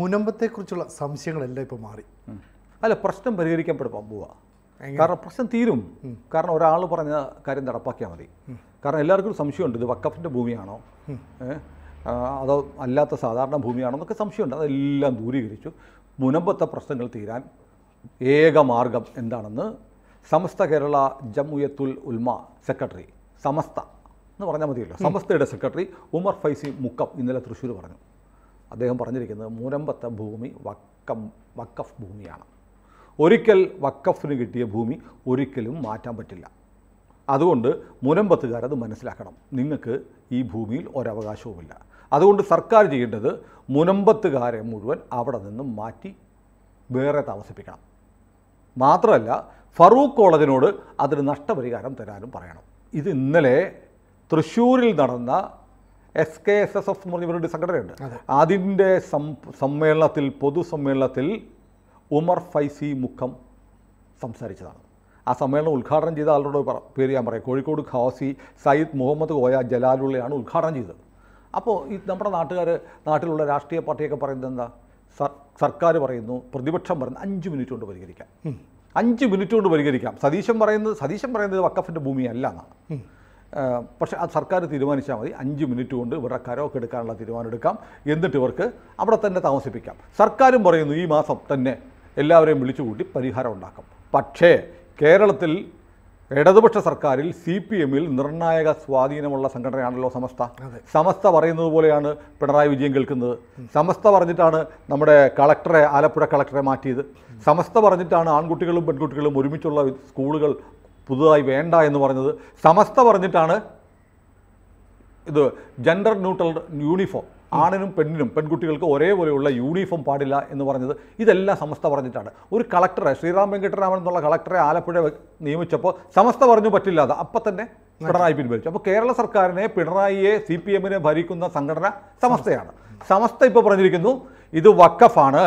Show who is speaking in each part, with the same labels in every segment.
Speaker 1: മുനമ്പത്തെക്കുറിച്ചുള്ള സംശയങ്ങളെല്ലാം ഇപ്പോൾ മാറി അല്ല പ്രശ്നം പരിഹരിക്കപ്പെടും പമ്പുവ കാരണം പ്രശ്നം തീരും കാരണം ഒരാൾ പറഞ്ഞ കാര്യം നടപ്പാക്കിയാൽ മതി കാരണം എല്ലാവർക്കും സംശയമുണ്ട് ഇത് വക്കഫിൻ്റെ ഭൂമിയാണോ അതോ അല്ലാത്ത സാധാരണ ഭൂമിയാണോ എന്നൊക്കെ സംശയമുണ്ട് അതെല്ലാം ദൂരീകരിച്ചു മുനമ്പത്തെ പ്രശ്നങ്ങൾ തീരാൻ ഏക മാർഗം എന്താണെന്ന് സമസ്ത കേരള ജമ്മുയത്തുൽ ഉൽമ സെക്രട്ടറി സമസ്ത എന്ന് പറഞ്ഞാൽ മതിയല്ലോ സമസ്തയുടെ സെക്രട്ടറി ഉമർ ഫൈസി മുക്കം ഇന്നലെ തൃശ്ശൂർ പറഞ്ഞു അദ്ദേഹം പറഞ്ഞിരിക്കുന്നത് മൂരമ്പത്തെ ഭൂമി വക്കം വക്കഫ് ഭൂമിയാണ് ഒരിക്കൽ വക്കഫിന് കിട്ടിയ ഭൂമി ഒരിക്കലും മാറ്റാൻ പറ്റില്ല അതുകൊണ്ട് മുനമ്പത്തുകാരത് മനസ്സിലാക്കണം നിങ്ങൾക്ക് ഈ ഭൂമിയിൽ ഒരവകാശവുമില്ല അതുകൊണ്ട് സർക്കാർ ചെയ്യേണ്ടത് മുനമ്പത്തുകാരെ മുഴുവൻ അവിടെ നിന്നും മാറ്റി വേറെ താമസിപ്പിക്കണം മാത്രമല്ല ഫറൂഖ് കോളേജിനോട് അതിന് നഷ്ടപരിഹാരം തരാനും പറയണം ഇത് ഇന്നലെ തൃശ്ശൂരിൽ നടന്ന S K S S F എന്ന് പറഞ്ഞ ഇവരുടെ സംഘടനയുണ്ട് അതിൻ്റെ സമ്മേളനത്തിൽ പൊതുസമ്മേളനത്തിൽ ഉമർ ഫൈസി മുഖം സംസാരിച്ചതാണ് ആ സമ്മേളനം ഉദ്ഘാടനം ചെയ്ത ആളുടെ പേര് ഞാൻ പറയാം കോഴിക്കോട് ഖാസി സയ്യിദ് മുഹമ്മദ് കോയ ജലാലുള്ളയാണ് ഉദ്ഘാടനം ചെയ്തത് അപ്പോൾ ഈ നമ്മുടെ നാട്ടുകാർ നാട്ടിലുള്ള രാഷ്ട്രീയ പാർട്ടിയൊക്കെ പറയുന്നത് എന്താ സർക്കാർ പറയുന്നു പ്രതിപക്ഷം പറയുന്നു അഞ്ച് മിനിറ്റ് കൊണ്ട് പരിഹരിക്കാം അഞ്ച് മിനിറ്റ് കൊണ്ട് പരിഹരിക്കാം സതീശൻ പറയുന്നത് സതീശൻ പറയുന്നത് വക്കഫിൻ്റെ ഭൂമിയല്ല എന്നാണ് പക്ഷേ അത് സർക്കാർ തീരുമാനിച്ചാൽ മതി അഞ്ച് മിനിറ്റ് കൊണ്ട് ഇവരുടെ കരമൊക്കെ എടുക്കാനുള്ള തീരുമാനം എടുക്കാം എന്നിട്ട് ഇവർക്ക് അവിടെ തന്നെ താമസിപ്പിക്കാം സർക്കാരും പറയുന്നു ഈ മാസം തന്നെ എല്ലാവരെയും വിളിച്ചുകൂട്ടി പരിഹാരം ഉണ്ടാക്കും പക്ഷേ കേരളത്തിൽ ഇടതുപക്ഷ സർക്കാരിൽ സി പി എമ്മിൽ നിർണായക സ്വാധീനമുള്ള സംഘടനയാണല്ലോ സമസ്ത സമസ്ത പറയുന്നത് പോലെയാണ് പിണറായി വിജയൻ കേൾക്കുന്നത് സമസ്ത പറഞ്ഞിട്ടാണ് നമ്മുടെ കളക്ടറെ ആലപ്പുഴ കളക്ടറെ മാറ്റിയത് സമസ്ത പറഞ്ഞിട്ടാണ് ആൺകുട്ടികളും പെൺകുട്ടികളും ഒരുമിച്ചുള്ള സ്കൂളുകൾ പുതുതായി വേണ്ട എന്ന് പറഞ്ഞത് സമസ്ത പറഞ്ഞിട്ടാണ് ഇത് ജെൻഡർ ന്യൂട്രൽ യൂണിഫോം ആണിനും പെണ്ണിനും പെൺകുട്ടികൾക്ക് ഒരേപോലെയുള്ള യൂണിഫോം പാടില്ല എന്ന് പറഞ്ഞത് ഇതെല്ലാം സമസ്ത പറഞ്ഞിട്ടാണ് ഒരു കളക്ടറെ ശ്രീറാം വെങ്കിട്ടരാമൻ എന്നുള്ള കളക്ടറെ ആലപ്പുഴ നിയമിച്ചപ്പോൾ സമസ്ത പറഞ്ഞു പറ്റില്ലാതെ അപ്പം തന്നെ പിണറായി പിൻവലിച്ചു അപ്പോൾ കേരള സർക്കാരിനെ പിണറായിയെ സി പി എമ്മിനെ ഭരിക്കുന്ന സംഘടന സമസ്തയാണ് സമസ്ത ഇപ്പോൾ പറഞ്ഞിരിക്കുന്നു ഇത് വക്കഫാണ്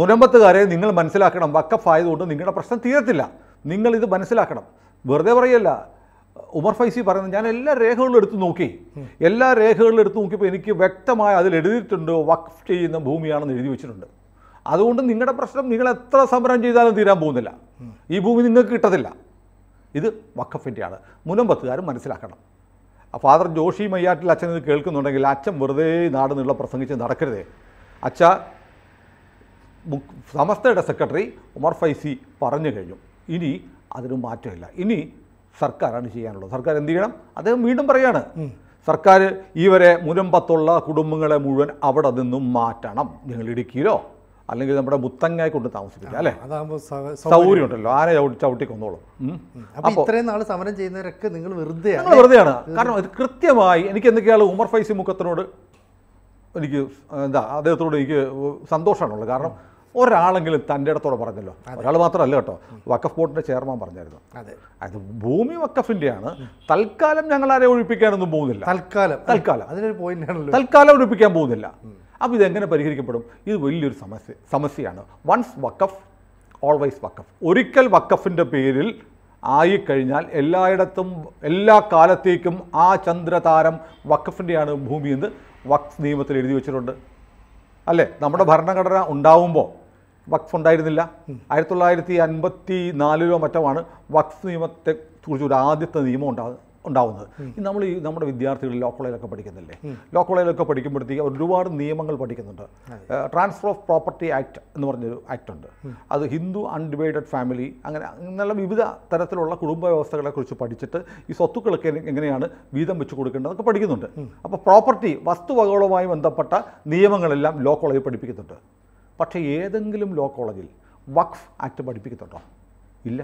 Speaker 1: മുനമ്പത്തുകാരെ നിങ്ങൾ മനസ്സിലാക്കണം വക്കഫ് നിങ്ങളുടെ പ്രശ്നം തീരത്തില്ല നിങ്ങളിത് മനസ്സിലാക്കണം വെറുതെ പറയല്ല ഉമർ ഫൈസി പറയുന്നത് ഞാൻ എല്ലാ രേഖകളും എടുത്തു നോക്കി എല്ലാ രേഖകളും എടുത്തു നോക്കിയപ്പോൾ എനിക്ക് വ്യക്തമായ അതിൽ എഴുതിയിട്ടുണ്ട് വഖഫ് ചെയ്യുന്ന ഭൂമിയാണെന്ന് എഴുതി വെച്ചിട്ടുണ്ട് അതുകൊണ്ട് നിങ്ങളുടെ പ്രശ്നം നിങ്ങൾ എത്ര സമരം ചെയ്താലും തീരാൻ പോകുന്നില്ല ഈ ഭൂമി നിങ്ങൾക്ക് കിട്ടത്തില്ല ഇത് ആണ് മുനമ്പത്തുകാരും മനസ്സിലാക്കണം ഫാദർ ജോഷി മയ്യാട്ടിൽ അച്ഛൻ ഇത് കേൾക്കുന്നുണ്ടെങ്കിൽ അച്ഛൻ വെറുതെ നാട് നിന്നുള്ള പ്രസംഗിച്ച് നടക്കരുതേ അച്ഛ സമസ്തയുടെ സെക്രട്ടറി ഉമർ ഫൈസി പറഞ്ഞു കഴിഞ്ഞു ഇനി അതിന് മാറ്റമില്ല ഇനി സർക്കാരാണ് ചെയ്യാനുള്ളത് സർക്കാർ എന്ത് ചെയ്യണം അദ്ദേഹം വീണ്ടും പറയാണ് സർക്കാർ ഈ വരെ മുരമ്പത്തുള്ള കുടുംബങ്ങളെ മുഴുവൻ അവിടെ നിന്നും മാറ്റണം നിങ്ങൾ ഇടുക്കിയിലോ അല്ലെങ്കിൽ നമ്മുടെ മുത്തങ്ങായി കൊണ്ട് താമസിക്കില്ല അല്ലേ സൗകര്യം ഉണ്ടല്ലോ ആരെ ചവിട്ടി കൊന്നോളും അപ്പോൾ ഇത്രയും
Speaker 2: നാൾ സമരം ചെയ്യുന്നവരൊക്കെ നിങ്ങൾ വെറുതെ നിങ്ങൾ വെറുതെയാണ് കാരണം
Speaker 1: ഇത് കൃത്യമായി എനിക്ക് എന്തൊക്കെയാണ് ഉമർ ഫൈസി മുഖത്തിനോട് എനിക്ക് എന്താ അദ്ദേഹത്തോട് എനിക്ക് സന്തോഷമാണുള്ളത് കാരണം ഒരാളെങ്കിലും തൻ്റെ ഇടത്തോടെ പറഞ്ഞല്ലോ ഒരാൾ മാത്രമല്ല കേട്ടോ വക്കഫ് ബോർഡിൻ്റെ ചെയർമാൻ പറഞ്ഞായിരുന്നു അത് ഭൂമി വക്കഫിൻ്റെയാണ് തൽക്കാലം ഞങ്ങൾ ആരെ ഒഴിപ്പിക്കാനൊന്നും പോകുന്നില്ല തൽക്കാലം തൽക്കാലം
Speaker 2: അതിനൊരു പോയിന്റ്
Speaker 1: തൽക്കാലം ഒഴിപ്പിക്കാൻ പോകുന്നില്ല അപ്പോൾ ഇതെങ്ങനെ പരിഹരിക്കപ്പെടും ഇത് വലിയൊരു സമസ്യ സമസ്യയാണ് വൺസ് വക്കഫ് ഓൾവേസ് വക്കഫ് ഒരിക്കൽ വക്കഫിൻ്റെ പേരിൽ ആയിക്കഴിഞ്ഞാൽ എല്ലായിടത്തും എല്ലാ കാലത്തേക്കും ആ ചന്ദ്രതാരം വക്കഫിൻ്റെയാണ് ഭൂമി എന്ന് വക്ഫ് നിയമത്തിൽ എഴുതി വെച്ചിട്ടുണ്ട് അല്ലേ നമ്മുടെ ഭരണഘടന ഉണ്ടാവുമ്പോൾ വഖഫ് ഉണ്ടായിരുന്നില്ല ആയിരത്തി തൊള്ളായിരത്തി അൻപത്തി നാലിലോ മറ്റോമാണ് വഖഫ് നിയമത്തെ കുറിച്ച് ഒരു ആദ്യത്തെ നിയമം ഉണ്ടാകുന്നത് ഉണ്ടാവുന്നത് നമ്മൾ ഈ നമ്മുടെ വിദ്യാർത്ഥികൾ ലോ കോളേജിലൊക്കെ പഠിക്കുന്നില്ലേ ലോ കോളേജിലൊക്കെ പഠിക്കുമ്പോഴത്തേക്ക് ഒരുപാട് നിയമങ്ങൾ പഠിക്കുന്നുണ്ട് ട്രാൻസ്ഫർ ഓഫ് പ്രോപ്പർട്ടി ആക്ട് എന്ന് പറഞ്ഞൊരു ആക്ട് ഉണ്ട് അത് ഹിന്ദു അൺഡിവൈഡഡ് ഫാമിലി അങ്ങനെ നല്ല വിവിധ തരത്തിലുള്ള കുടുംബ വ്യവസ്ഥകളെക്കുറിച്ച് പഠിച്ചിട്ട് ഈ സ്വത്തുക്കളൊക്കെ എങ്ങനെയാണ് വീതം വെച്ച് കൊടുക്കേണ്ടതൊക്കെ പഠിക്കുന്നുണ്ട് അപ്പോൾ പ്രോപ്പർട്ടി വസ്തുവകകളുമായി ബന്ധപ്പെട്ട നിയമങ്ങളെല്ലാം ലോ കോളേജ് പഠിപ്പിക്കുന്നുണ്ട് പക്ഷേ ഏതെങ്കിലും ലോ കോളേജിൽ വഖഫ് ആക്ട് പഠിപ്പിക്കത്തുണ്ടോ ഇല്ല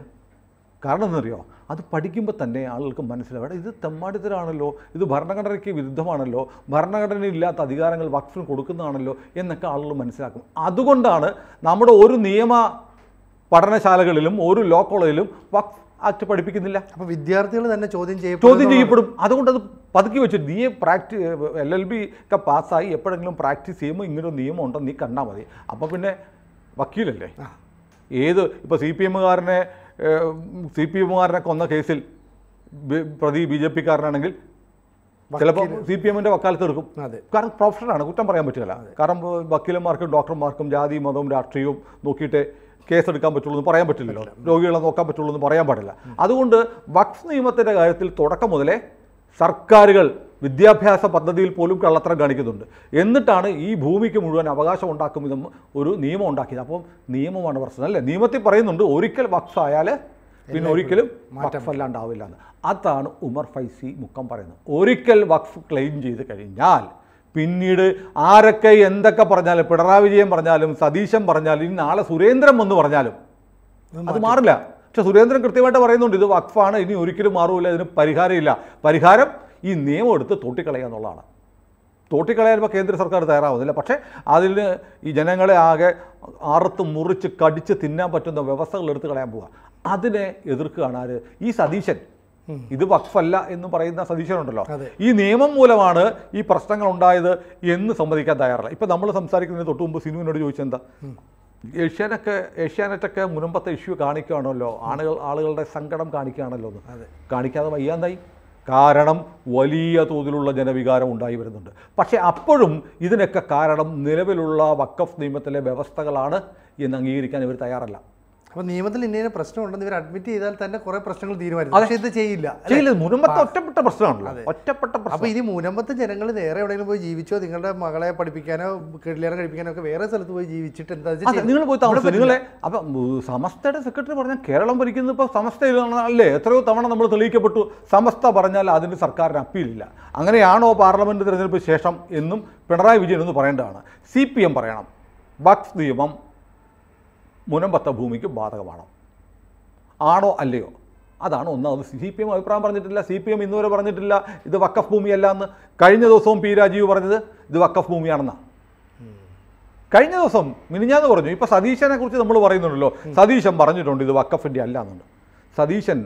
Speaker 1: കാരണം എന്നറിയോ അത് പഠിക്കുമ്പോൾ തന്നെ ആളുകൾക്ക് മനസ്സിലാവും ഇത് തെമ്മാടിത്തരാണല്ലോ ഇത് ഭരണഘടനയ്ക്ക് വിരുദ്ധമാണല്ലോ ഭരണഘടനയില്ലാത്ത അധികാരങ്ങൾ വഖഫിന് കൊടുക്കുന്നതാണല്ലോ എന്നൊക്കെ ആളുകൾ മനസ്സിലാക്കും അതുകൊണ്ടാണ് നമ്മുടെ ഒരു നിയമ പഠനശാലകളിലും ഒരു ലോ കോളേജിലും വഖഫ് ആക്ട് പഠിപ്പിക്കുന്നില്ല അപ്പോൾ വിദ്യാർത്ഥികൾ തന്നെ ചോദ്യം ചെയ്യും ചോദ്യം ചെയ്യപ്പെടും അതുകൊണ്ട് അത് പതുക്കി വെച്ചു നീ പ്രാക്ടി എൽ എൽ ബി ഒക്കെ പാസ്സായി എപ്പോഴെങ്കിലും പ്രാക്ടീസ് ചെയ്യുമ്പോൾ ഇങ്ങനൊരു നിയമം ഉണ്ടോ നീ കണ്ടാൽ മതി അപ്പോൾ പിന്നെ വക്കീലല്ലേ ഏത് ഇപ്പോൾ സി പി എമ്മുകാരനെ സി പി എമ്മുകാരനെ കൊന്ന കേസിൽ പ്രതി ബി ജെ പിക്കാരനാണെങ്കിൽ ചിലപ്പോൾ സി പി എമ്മിൻ്റെ വക്കാലത്ത് എടുക്കും കാരണം പ്രൊഫഷനാണ് കുറ്റം പറയാൻ പറ്റില്ല കാരണം വക്കീലന്മാർക്കും ഡോക്ടർമാർക്കും ജാതി മതവും രാഷ്ട്രീയവും നോക്കിയിട്ട് കേസെടുക്കാൻ പറ്റുള്ളൂ എന്ന് പറയാൻ പറ്റില്ലല്ലോ രോഗികളെ നോക്കാൻ പറ്റുള്ളൂ എന്ന് പറയാൻ പാടില്ല അതുകൊണ്ട് വഖഫ് നിയമത്തിൻ്റെ കാര്യത്തിൽ തുടക്കം മുതലേ സർക്കാരുകൾ വിദ്യാഭ്യാസ പദ്ധതിയിൽ പോലും കള്ളത്തരം കാണിക്കുന്നുണ്ട് എന്നിട്ടാണ് ഈ ഭൂമിക്ക് മുഴുവൻ അവകാശം ഉണ്ടാക്കും വിധം ഒരു നിയമം ഉണ്ടാക്കിയത് അപ്പം നിയമമാണ് പ്രശ്നം അല്ലേ നിയമത്തിൽ പറയുന്നുണ്ട് ഒരിക്കൽ വക്സായാൽ പിന്നെ ഒരിക്കലും വഖഫ് എന്ന് അതാണ് ഉമർ ഫൈസി മുക്കം പറയുന്നത് ഒരിക്കൽ വഖഫ് ക്ലെയിം ചെയ്ത് കഴിഞ്ഞാൽ പിന്നീട് ആരൊക്കെ എന്തൊക്കെ പറഞ്ഞാലും പിണറായി വിജയൻ പറഞ്ഞാലും സതീശൻ പറഞ്ഞാലും ഇനി നാളെ സുരേന്ദ്രൻ വന്ന് പറഞ്ഞാലും അത് മാറില്ല പക്ഷെ സുരേന്ദ്രൻ കൃത്യമായിട്ട് പറയുന്നുണ്ട് ഇത് വഖഫാണ് ഇനി ഒരിക്കലും മാറില്ല ഇതിന് പരിഹാരമില്ല പരിഹാരം ഈ നിയമം എടുത്ത് തോട്ടിക്കളയുക എന്നുള്ളതാണ് തോട്ടിക്കളയുമ്പോൾ കേന്ദ്ര സർക്കാർ തയ്യാറാവുന്നില്ല പക്ഷേ അതിൽ ഈ ജനങ്ങളെ ആകെ അറുത്ത് മുറിച്ച് കടിച്ച് തിന്നാൻ പറ്റുന്ന വ്യവസ്ഥകൾ എടുത്ത് കളയാൻ പോവുക അതിനെ എതിർക്കുകയാണ് ആര് ഈ സതീശൻ ഇത് വഖഫല്ല എന്ന് പറയുന്ന സതീശനുണ്ടല്ലോ ഈ നിയമം മൂലമാണ് ഈ പ്രശ്നങ്ങൾ ഉണ്ടായത് എന്ന് സമ്മതിക്കാൻ തയ്യാറല്ല ഇപ്പം നമ്മൾ സംസാരിക്കുന്നതിന് തൊട്ട് മുമ്പ് സിനുവിനോട് ചോദിച്ചെന്താ ഏഷ്യാനൊക്കെ ഏഷ്യാനെറ്റൊക്കെ മുനമ്പത്തെ ഇഷ്യൂ കാണിക്കുകയാണല്ലോ ആളുകൾ ആളുകളുടെ സങ്കടം കാണിക്കുകയാണല്ലോ എന്ന് കാണിക്കാതെ വയ്യാന്നായി കാരണം വലിയ തോതിലുള്ള ജനവികാരം ഉണ്ടായി വരുന്നുണ്ട് പക്ഷേ അപ്പോഴും ഇതിനൊക്കെ കാരണം നിലവിലുള്ള വക്കഫ് നിയമത്തിലെ വ്യവസ്ഥകളാണ് എന്ന് അംഗീകരിക്കാൻ ഇവർ തയ്യാറല്ല അപ്പോൾ നിയമത്തിൽ പ്രശ്നം പ്രശ്നമുണ്ടെന്ന് ഇവർ അഡ്മിറ്റ്
Speaker 2: ചെയ്താൽ തന്നെ കുറേ പ്രശ്നങ്ങൾ തീരുമാനിക്കും പക്ഷേ ഇത് ചെയ്യില്ല ചെയ്യില്ല
Speaker 1: മുനമ്പത്ത് ഒറ്റപ്പെട്ട പ്രശ്നമാണല്ലോ ഒറ്റപ്പെട്ട പ്രശ്നം
Speaker 2: അപ്പോൾ ഇനി മുനമ്പത്ത് ജനങ്ങൾ നേരെ എവിടെയെങ്കിലും പോയി ജീവിച്ചോ നിങ്ങളുടെ മകളെ പഠിപ്പിക്കാനോ കല്യാണം കഴിപ്പിക്കാനോ ഒക്കെ വേറെ സ്ഥലത്ത് പോയി ജീവിച്ചിട്ട് എന്താ നിങ്ങൾ പോയി താമസം നിങ്ങളെ
Speaker 1: അപ്പം സമസ്തയുടെ സെക്രട്ടറി പറഞ്ഞാൽ കേരളം ഭരിക്കുന്നത് ഇപ്പൊ സമസ്തയിലാണ് അല്ലേ എത്രയോ തവണ നമ്മൾ തെളിയിക്കപ്പെട്ടു സമസ്ത പറഞ്ഞാൽ അതിന് സർക്കാരിന് അപ്പീലില്ല അങ്ങനെയാണോ പാർലമെന്റ് തെരഞ്ഞെടുപ്പ് ശേഷം എന്നും പിണറായി വിജയൻ എന്ന് പറയേണ്ടതാണ് സി പി എം പറയണം വക്ഫ് നിയമം മുനമ്പത്ത ഭൂമിക്ക് ബാധകമാണ് ആണോ അല്ലയോ അതാണ് ഒന്നാമത് സി പി എം അഭിപ്രായം പറഞ്ഞിട്ടില്ല സി പി എം ഇന്നുവരെ പറഞ്ഞിട്ടില്ല ഇത് വക്കഫ് ഭൂമിയല്ല എന്ന് കഴിഞ്ഞ ദിവസവും പി രാജീവ് പറഞ്ഞത് ഇത് വക്കഫ് ഭൂമിയാണെന്നാണ് കഴിഞ്ഞ ദിവസം മിനിഞ്ഞാന്ന് പറഞ്ഞു ഇപ്പോൾ സതീശനെ കുറിച്ച് നമ്മൾ പറയുന്നുണ്ടല്ലോ സതീശൻ പറഞ്ഞിട്ടുണ്ട് ഇത് വക്കഫിൻ്റെ അല്ല എന്നുണ്ട് സതീശൻ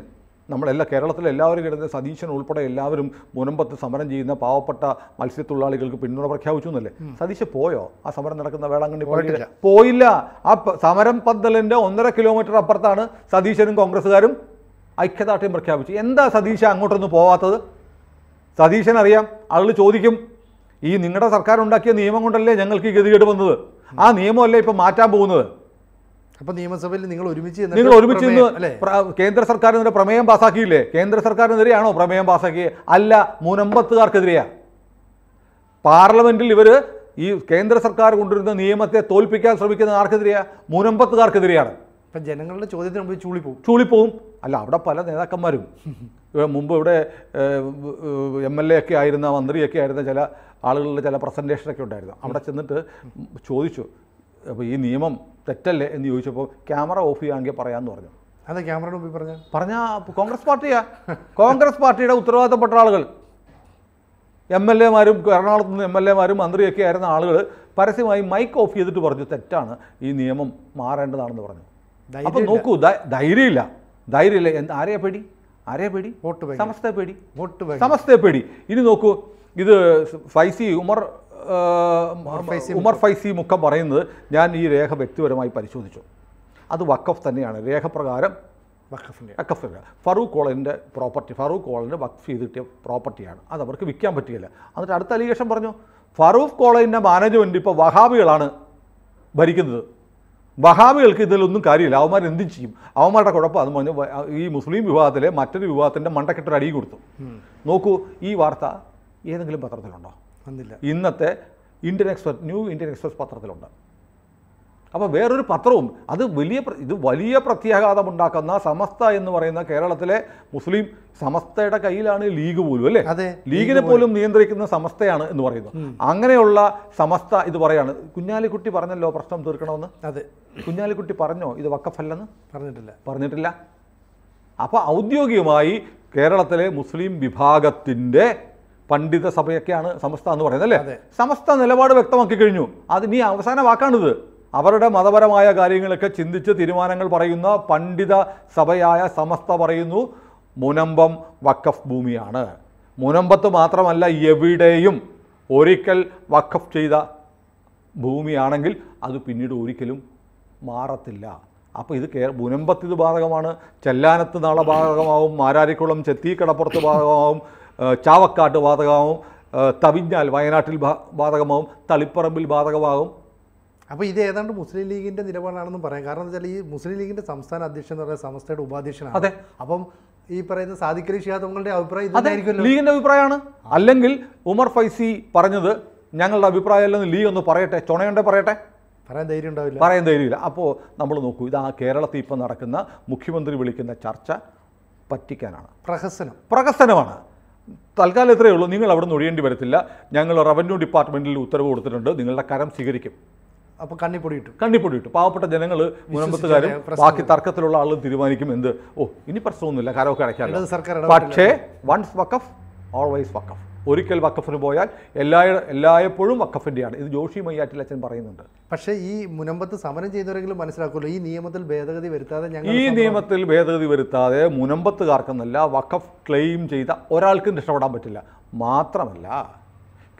Speaker 1: നമ്മളെല്ലാ കേരളത്തിലെ എല്ലാവരും കിടന്ന് സതീശൻ ഉൾപ്പെടെ എല്ലാവരും മുനമ്പത്ത് സമരം ചെയ്യുന്ന പാവപ്പെട്ട മത്സ്യത്തൊഴിലാളികൾക്ക് പിന്തുണ പ്രഖ്യാപിച്ചു എന്നല്ലേ സതീശ് പോയോ ആ സമരം നടക്കുന്ന വേളാങ്കണ്ണി പോയിട്ട് പോയില്ല ആ സമരം പന്തലിൻ്റെ ഒന്നര കിലോമീറ്റർ അപ്പുറത്താണ് സതീശനും കോൺഗ്രസ്സുകാരും ഐക്യദാർഢ്യം പ്രഖ്യാപിച്ചു എന്താ സതീശ അങ്ങോട്ടൊന്നും പോവാത്തത് സതീശൻ അറിയാം ആളുകൾ ചോദിക്കും ഈ നിങ്ങളുടെ സർക്കാർ ഉണ്ടാക്കിയ നിയമം കൊണ്ടല്ലേ ഞങ്ങൾക്ക് ഈ ഗതികേട് വന്നത് ആ നിയമമല്ലേ ഇപ്പം മാറ്റാൻ പോകുന്നത്
Speaker 2: അപ്പൊ നിയമസഭയിൽ നിങ്ങൾ ഒരുമിച്ച് നിങ്ങൾ ഒരുമിച്ച്
Speaker 1: കേന്ദ്ര സർക്കാരിനെതിരെ പ്രമേയം പാസാക്കിയില്ലേ കേന്ദ്ര സർക്കാരിനെതിരെയാണോ പ്രമേയം പാസാക്കിയത് അല്ല മുനമ്പത്തുകാർക്കെതിരെയാ പാർലമെന്റിൽ ഇവര് ഈ കേന്ദ്ര സർക്കാർ കൊണ്ടുവരുന്ന നിയമത്തെ തോൽപ്പിക്കാൻ ശ്രമിക്കുന്ന ആർക്കെതിരെയാ മുനമ്പത്തുകാർക്കെതിരെയാണ് ഇപ്പം ജനങ്ങളുടെ ചോദ്യത്തിന് മുമ്പ് ചൂളിപ്പോവും ചൂളിപ്പോവും അല്ല അവിടെ പല നേതാക്കന്മാരും മുമ്പ് ഇവിടെ എം എൽ എ ഒക്കെ ആയിരുന്ന മന്ത്രിയൊക്കെ ആയിരുന്ന ചില ആളുകളുടെ ചില പ്രസൻറ്റേഷനൊക്കെ ഉണ്ടായിരുന്നു അവിടെ ചെന്നിട്ട് ചോദിച്ചു അപ്പോൾ ഈ നിയമം തെറ്റല്ലേ എന്ന് ചോദിച്ചപ്പോൾ ക്യാമറ ഓഫ് ചെയ്യാമെങ്കിൽ പറയാമെന്ന് പറഞ്ഞു
Speaker 2: അതെ ഓഫ് മുമ്പിൽ പറഞ്ഞു
Speaker 1: പറഞ്ഞാൽ കോൺഗ്രസ് പാർട്ടിയാ കോൺഗ്രസ് പാർട്ടിയുടെ ഉത്തരവാദിത്തപ്പെട്ട ആളുകൾ എം എൽ എമാരും എറണാകുളത്ത് നിന്ന് എം എൽ എമാരും മന്ത്രിയൊക്കെ ആയിരുന്ന ആളുകൾ പരസ്യമായി മൈക്ക് ഓഫ് ചെയ്തിട്ട് പറഞ്ഞു തെറ്റാണ് ഈ നിയമം മാറേണ്ടതാണെന്ന് പറഞ്ഞു അപ്പം നോക്കൂ ധൈര്യമില്ല ധൈര്യമില്ല എന്താ ആരെയാ പേടി ആരെയാ പേടി വോട്ട് സമസ്തയെ പേടി വോട്ട് സമസ്തയെ പേടി ഇനി നോക്കൂ ഇത് ഫൈസി ഉമർ ഉമർ ഫൈസി ഫൈസിയുമൊക്കെ പറയുന്നത് ഞാൻ ഈ രേഖ വ്യക്തിപരമായി പരിശോധിച്ചു അത് വക്കഫ് തന്നെയാണ് രേഖപ്രകാരം വക്കഫിൻ്റെ വക്കഫ് ഫറൂഖ് കോളനിൻ്റെ പ്രോപ്പർട്ടി ഫറൂഖ് കോളനിൻ്റെ വഖഫ് ചെയ്ത് കിട്ടിയ പ്രോപ്പർട്ടിയാണ് അത് അവർക്ക് വിൽക്കാൻ പറ്റിയില്ല എന്നിട്ട് അടുത്ത അലിഗേഷൻ പറഞ്ഞു ഫറൂഖ് കോളേജിൻ്റെ മാനേജ്മെൻ്റ് ഇപ്പോൾ വഹാബികളാണ് ഭരിക്കുന്നത് വഹാബികൾക്ക് ഇതിലൊന്നും കാര്യമില്ല അവന്മാർ എന്തും ചെയ്യും അവന്മാരുടെ കുഴപ്പം അത് പറഞ്ഞു ഈ മുസ്ലിം വിഭാഗത്തിലെ മറ്റൊരു വിഭാഗത്തിൻ്റെ മണ്ടക്കെട്ടൊരു അടിയും കൊടുത്തു നോക്കൂ ഈ വാർത്ത ഏതെങ്കിലും പത്രത്തിലുണ്ടോ ഇന്നത്തെ Indian Express New Indian Express പത്രത്തിലുണ്ട് അപ്പോൾ വേറൊരു പത്രവും അത് വലിയ ഇത് വലിയ പ്രത്യാഘാതം ഉണ്ടാക്കുന്ന സമസ്ത എന്ന് പറയുന്ന കേരളത്തിലെ മുസ്ലിം സമസ്തയുടെ കയ്യിലാണ് ലീഗ് പോലും അല്ലേ ലീഗിനെ പോലും നിയന്ത്രിക്കുന്ന സമസ്തയാണ് എന്ന് പറയുന്നത് അങ്ങനെയുള്ള സമസ്ത ഇത് പറയാണ് കുഞ്ഞാലിക്കുട്ടി പറഞ്ഞല്ലോ പ്രശ്നം തീർക്കണമെന്ന് അതെ കുഞ്ഞാലിക്കുട്ടി പറഞ്ഞോ ഇത് വക്കഫല്ലെന്ന് പറഞ്ഞിട്ടില്ല പറഞ്ഞിട്ടില്ല അപ്പോൾ ഔദ്യോഗികമായി കേരളത്തിലെ മുസ്ലിം വിഭാഗത്തിൻ്റെ പണ്ഡിത സഭയൊക്കെയാണ് സമസ്ത എന്ന് പറയുന്നത് അല്ലേ സമസ്ത നിലപാട് വ്യക്തമാക്കി കഴിഞ്ഞു അത് നീ അവസാന വാക്കാണിത് അവരുടെ മതപരമായ കാര്യങ്ങളൊക്കെ ചിന്തിച്ച് തീരുമാനങ്ങൾ പറയുന്ന പണ്ഡിത സഭയായ സമസ്ത പറയുന്നു മുനമ്പം വഖഫ് ഭൂമിയാണ് മുനമ്പത്ത് മാത്രമല്ല എവിടെയും ഒരിക്കൽ വഖഫ് ചെയ്ത ഭൂമിയാണെങ്കിൽ അത് പിന്നീട് ഒരിക്കലും മാറത്തില്ല അപ്പോൾ ഇത് കേ മുനമ്പത്ത് ഇത് ബാധകമാണ് ചെല്ലാനത്ത് നാളെ ബാധകമാവും മാരാരിക്കുളം ചെത്തി കടപ്പുറത്ത് ബാധകമാവും ചാവക്കാട്ട് വാതകമാവും തവിഞ്ഞാൽ വയനാട്ടിൽ വാതകമാവും തളിപ്പറമ്പിൽ വാതകമാവും അപ്പോൾ ഇത്
Speaker 2: ഏതാണ്ട് മുസ്ലിം ലീഗിൻ്റെ നിലപാടാണെന്നും പറയാം കാരണം എന്ന് വെച്ചാൽ ഈ മുസ്ലിം ലീഗിൻ്റെ സംസ്ഥാന അധ്യക്ഷൻ എന്ന് പറയുന്ന സംസ്ഥയുടെ ഉപാധ്യക്ഷനാണ് അതെ അപ്പം ഈ പറയുന്ന സാദിഖലി അലി ഷിഹാബ് തങ്ങളുടെ അഭിപ്രായം
Speaker 1: ലീഗിൻ്റെ അഭിപ്രായമാണ് അല്ലെങ്കിൽ ഉമർ ഫൈസി പറഞ്ഞത് ഞങ്ങളുടെ അല്ലെന്ന് ലീഗ് ഒന്ന് പറയട്ടെ ചുണയുണ്ടേ പറയട്ടെ പറയാൻ ധൈര്യം ഉണ്ടാവില്ല പറയാൻ ധൈര്യമില്ല അപ്പോൾ നമ്മൾ നോക്കൂ ഇത് ആ കേരളത്തിൽ ഇപ്പം നടക്കുന്ന മുഖ്യമന്ത്രി വിളിക്കുന്ന ചർച്ച പറ്റിക്കാനാണ് പ്രഹസനം പ്രഹസനമാണ് തൽക്കാലം ഇത്രയേ ഉള്ളൂ നിങ്ങൾ അവിടെ നിന്ന് ഒഴിയേണ്ടി വരത്തില്ല ഞങ്ങൾ റവന്യൂ ഡിപ്പാർട്ട്മെൻറ്റിൽ ഉത്തരവ് കൊടുത്തിട്ടുണ്ട് നിങ്ങളുടെ കരം സ്വീകരിക്കും അപ്പോൾ കണ്ണിപ്പൊടി ഇട്ടു കണ്ണിപ്പൊടി പാവപ്പെട്ട ജനങ്ങൾ മുനമ്പത്തുകാരും ബാക്കി തർക്കത്തിലുള്ള ആളും തീരുമാനിക്കും എന്ത് ഓ ഇനി പ്രശ്നമൊന്നുമില്ല കരമൊക്കെ അടയ്ക്കാൻ പക്ഷേ വൺസ് വക്കഫ് ഓൾവേസ് വക്കഫ് ഒരിക്കൽ വക്കഫിന് പോയാൽ എല്ലാ എല്ലായ്പ്പോഴും വക്കഫിൻ്റെയാണ് ഇത് ജോഷി അച്ഛൻ പറയുന്നുണ്ട് പക്ഷേ ഈ
Speaker 2: മുനമ്പത്ത് സമരം ചെയ്തവരെങ്കിലും മനസ്സിലാക്കുമല്ലോ
Speaker 1: ഈ നിയമത്തിൽ ഭേദഗതി വരുത്താതെ ഞങ്ങൾ ഈ നിയമത്തിൽ ഭേദഗതി വരുത്താതെ മുനമ്പത്തുകാർക്കെന്നല്ല വക്കഫ് ക്ലെയിം ചെയ്ത ഒരാൾക്കും രക്ഷപ്പെടാൻ പറ്റില്ല മാത്രമല്ല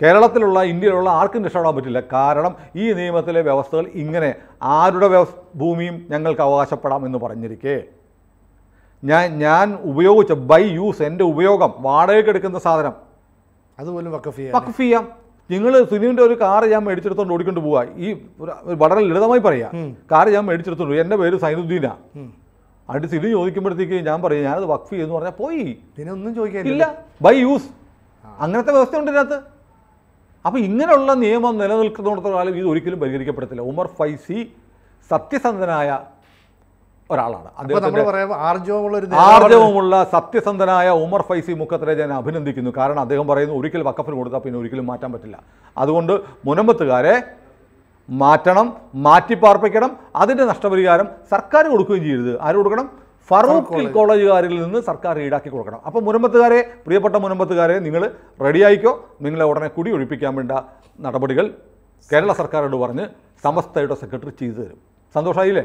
Speaker 1: കേരളത്തിലുള്ള ഇന്ത്യയിലുള്ള ആർക്കും രക്ഷപ്പെടാൻ പറ്റില്ല കാരണം ഈ നിയമത്തിലെ വ്യവസ്ഥകൾ ഇങ്ങനെ ആരുടെ ഭൂമിയും ഞങ്ങൾക്ക് അവകാശപ്പെടാം എന്ന് പറഞ്ഞിരിക്കേ ഞാൻ ഞാൻ ഉപയോഗിച്ച ബൈ യൂസ് എൻ്റെ ഉപയോഗം വാടകയ്ക്ക് എടുക്കുന്ന സാധനം അതുപോലും വക്കഫ് ചെയ്യാം നിങ്ങൾ സുനിവിന്റെ ഒരു കാർ ഞാൻ മേടിച്ചെടുത്തോണ്ട് ഓടിക്കൊണ്ട് പോവാ ഈ വളരെ ലളിതമായി പറയാ കാർ ഞാൻ മേടിച്ചെടുത്തോണ്ട് എൻ്റെ പേര് സൈനുദ്ദീനാ അടുത്ത് സിനി ചോദിക്കുമ്പോഴത്തേക്ക് ഞാൻ പറയും ഞാനത് വഖഫ് എന്ന് പറഞ്ഞാൽ പോയി
Speaker 2: പിന്നെ ഒന്നും ചോദിക്കാൻ ഇല്ല
Speaker 1: ബൈ യൂസ് അങ്ങനത്തെ വ്യവസ്ഥ ഉണ്ട് ഇതിനകത്ത് അപ്പോൾ ഇങ്ങനെയുള്ള നിയമം നിലനിൽക്കുന്നിടത്തോളം കാലം ഇത് ഒരിക്കലും പരിഹരിക്കപ്പെടത്തില്ല ഉമർ ഫൈസി സത്യസന്ധനായ ഒരാളാണ്
Speaker 2: ആർജവമുള്ള
Speaker 1: സത്യസന്ധനായ ഉമർ ഫൈസി മുഖത്തരെ ഞാൻ അഭിനന്ദിക്കുന്നു കാരണം അദ്ദേഹം പറയുന്നു ഒരിക്കൽ വക്കഫിന് കൊടുത്താൽ പിന്നെ ഒരിക്കലും മാറ്റാൻ പറ്റില്ല അതുകൊണ്ട് മുനമ്പത്തുകാരെ മാറ്റണം മാറ്റിപ്പാർപ്പിക്കണം അതിൻ്റെ നഷ്ടപരിഹാരം സർക്കാർ കൊടുക്കുകയും ചെയ്യരുത് ആര് കൊടുക്കണം ഫറൂഖ് കോളേജുകാരിൽ നിന്ന് സർക്കാർ ഈടാക്കി കൊടുക്കണം അപ്പോൾ മുനമ്പത്തുകാരെ പ്രിയപ്പെട്ട മുനമ്പത്തുകാരെ നിങ്ങൾ റെഡിയായിക്കോ നിങ്ങളെ ഉടനെ കുടി ഒഴിപ്പിക്കാൻ വേണ്ട നടപടികൾ കേരള സർക്കാരോട് പറഞ്ഞ് സമസ്തയുടെ സെക്രട്ടറി ചെയ്തു തരും സന്തോഷമായില്ലേ